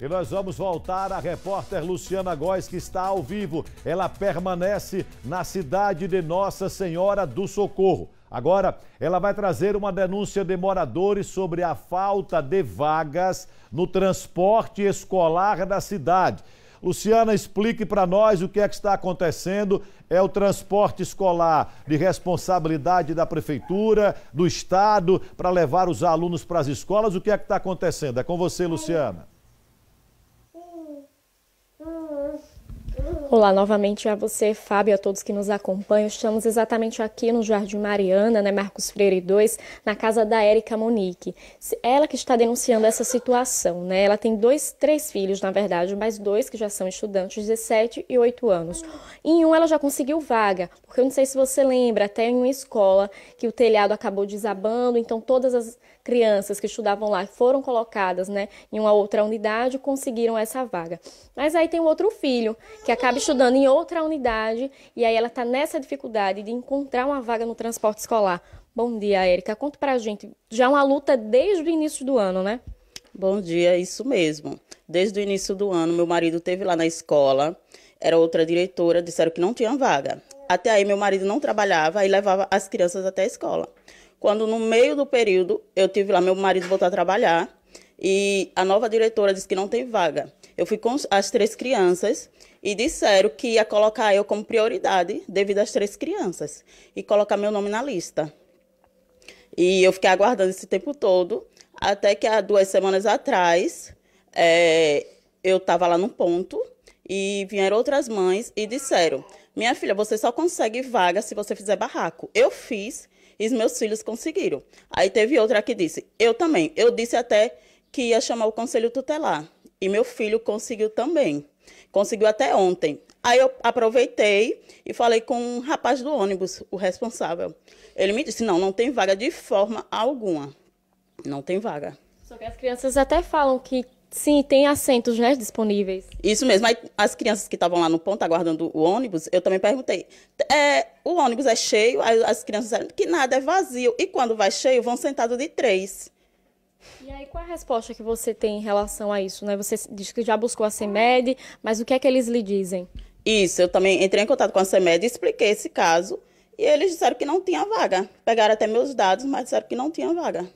E nós vamos voltar à repórter Luciana Góes, que está ao vivo. Ela permanece na cidade de Nossa Senhora do Socorro. Agora, ela vai trazer uma denúncia de moradores sobre a falta de vagas no transporte escolar da cidade. Luciana, explique para nós o que é que está acontecendo. É o transporte escolar de responsabilidade da prefeitura, do estado, para levar os alunos para as escolas. O que é que está acontecendo? É com você, Luciana. Olá novamente a você, Fábio, a todos que nos acompanham. Estamos exatamente aqui no Jardim Mariana, né, Marcos Freire 2, na casa da Érica Monique. Ela que está denunciando essa situação, né? Ela tem dois, três filhos, na verdade, mas dois que já são estudantes, 17 e 8 anos. Em um ela já conseguiu vaga, porque eu não sei se você lembra, até em uma escola que o telhado acabou desabando, então todas as crianças que estudavam lá foram colocadas né, em uma outra unidade conseguiram essa vaga. Mas aí tem um outro filho que acaba estudando em outra unidade e aí ela está nessa dificuldade de encontrar uma vaga no transporte escolar. Bom dia, Érica. Conta pra gente. Já é uma luta desde o início do ano, né? Bom dia, isso mesmo. Desde o início do ano, meu marido teve lá na escola, era outra diretora, disseram que não tinha vaga. Até aí, meu marido não trabalhava e levava as crianças até a escola. Quando no meio do período eu tive lá, meu marido voltou a trabalhar e a nova diretora disse que não tem vaga. Eu fui com as três crianças e disseram que ia colocar eu como prioridade devido às três crianças e colocar meu nome na lista. E eu fiquei aguardando esse tempo todo, até que há duas semanas atrás é, eu estava lá no ponto e vieram outras mães e disseram: Minha filha, você só consegue vaga se você fizer barraco. Eu fiz e os meus filhos conseguiram. Aí teve outra que disse, eu também. Eu disse até que ia chamar o conselho tutelar. E meu filho conseguiu também. Conseguiu até ontem. Aí eu aproveitei e falei com um rapaz do ônibus, o responsável. Ele me disse: não, não tem vaga de forma alguma. Não tem vaga. Só que as crianças até falam que Sim, tem assentos né, disponíveis. Isso mesmo. Aí, as crianças que estavam lá no ponto aguardando o ônibus, eu também perguntei: é, o ônibus é cheio? Aí as crianças disseram que nada, é vazio. E quando vai cheio, vão sentados de três. E aí, qual a resposta que você tem em relação a isso? Né? Você diz que já buscou a CEMED, mas o que é que eles lhe dizem? Isso, eu também entrei em contato com a CEMED e expliquei esse caso. E eles disseram que não tinha vaga. Pegaram até meus dados, mas disseram que não tinha vaga.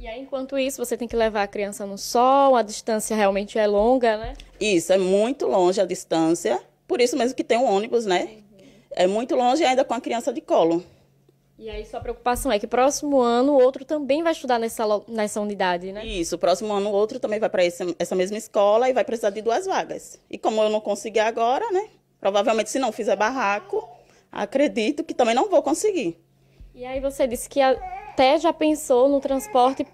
E aí, enquanto isso, você tem que levar a criança no sol, a distância realmente é longa, né? Isso, é muito longe a distância. Por isso mesmo que tem um ônibus, né? Uhum. É muito longe ainda com a criança de colo. E aí sua preocupação é que próximo ano o outro também vai estudar nessa, nessa unidade, né? Isso, próximo ano o outro também vai para essa mesma escola e vai precisar de duas vagas. E como eu não consegui agora, né? Provavelmente se não fizer barraco, acredito que também não vou conseguir. E aí você disse que a até já pensou no transporte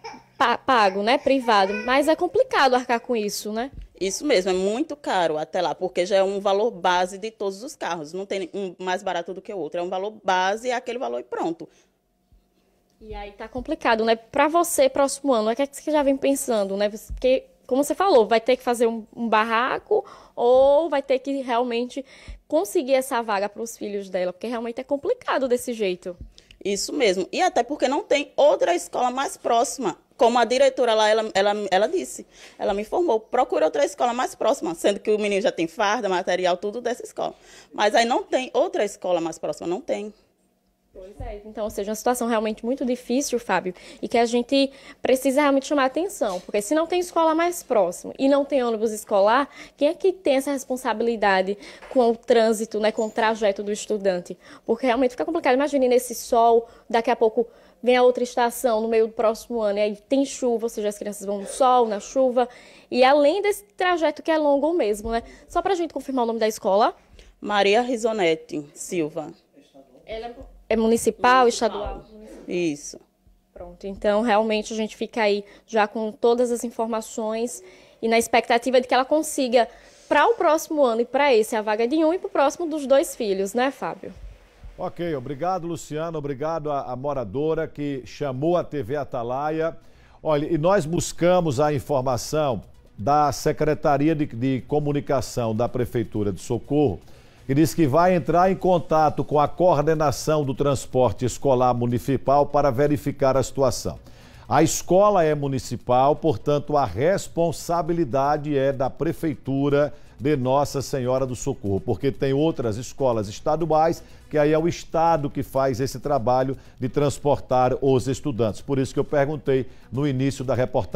pago, né, privado, mas é complicado arcar com isso, né? Isso mesmo, é muito caro até lá, porque já é um valor base de todos os carros, não tem um mais barato do que o outro, é um valor base, é aquele valor e pronto. E aí tá complicado, né? Para você, próximo ano, o que é que você já vem pensando, né? Porque, como você falou, vai ter que fazer um, um barraco ou vai ter que realmente conseguir essa vaga para os filhos dela, porque realmente é complicado desse jeito. Isso mesmo. E até porque não tem outra escola mais próxima. Como a diretora lá, ela, ela, ela disse, ela me informou, procure outra escola mais próxima, sendo que o menino já tem farda, material, tudo dessa escola. Mas aí não tem outra escola mais próxima, não tem. Pois é, então, ou seja, uma situação realmente muito difícil, Fábio, e que a gente precisa realmente chamar atenção, porque se não tem escola mais próximo e não tem ônibus escolar, quem é que tem essa responsabilidade com o trânsito, né, com o trajeto do estudante? Porque realmente fica complicado. Imagine nesse sol, daqui a pouco vem a outra estação no meio do próximo ano, e aí tem chuva, ou seja, as crianças vão no sol, na chuva, e além desse trajeto que é longo mesmo, né? Só para a gente confirmar o nome da escola. Maria Risonetti Silva. Ela é é municipal, municipal. estadual? Isso. Pronto, então realmente a gente fica aí já com todas as informações e na expectativa de que ela consiga, para o próximo ano e para esse, a vaga de um e para o próximo dos dois filhos, né, Fábio? Ok, obrigado, Luciano, obrigado à, moradora que chamou a TV Atalaia. Olha, e nós buscamos a informação da Secretaria de, de Comunicação da Prefeitura de Socorro e diz que vai entrar em contato com a coordenação do transporte escolar municipal para verificar a situação. A escola é municipal, portanto, a responsabilidade é da Prefeitura de Nossa Senhora do Socorro, porque tem outras escolas estaduais que aí é o Estado que faz esse trabalho de transportar os estudantes. Por isso que eu perguntei no início da reportagem.